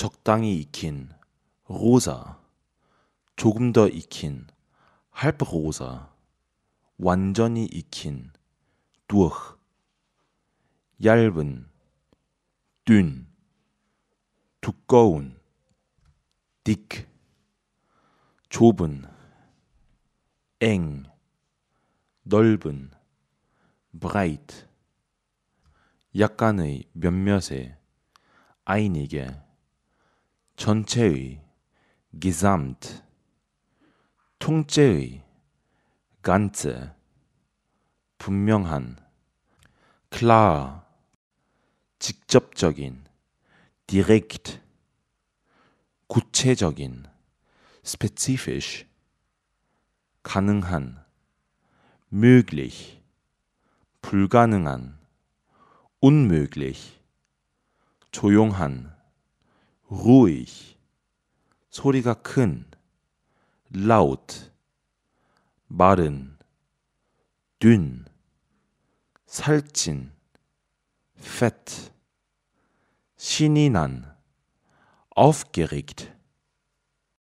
적당히 익힌 로사 조금 더 익힌 할프로사 완전히 익힌 durch 얇은 dünn 두꺼운 dick 좁은 eng 넓은 breit 약간의 몇몇의 아이에게 전체의 gesamt 통째의 ganze 분명한 klar 직접적인 direkt 구체적인 spezifisch 가능한 möglich 불가능한 unmöglich 조용한 ruhig, 소리가 큰, laut, 마른, dünn, 살찐, fett, 신이 난, aufgeregt,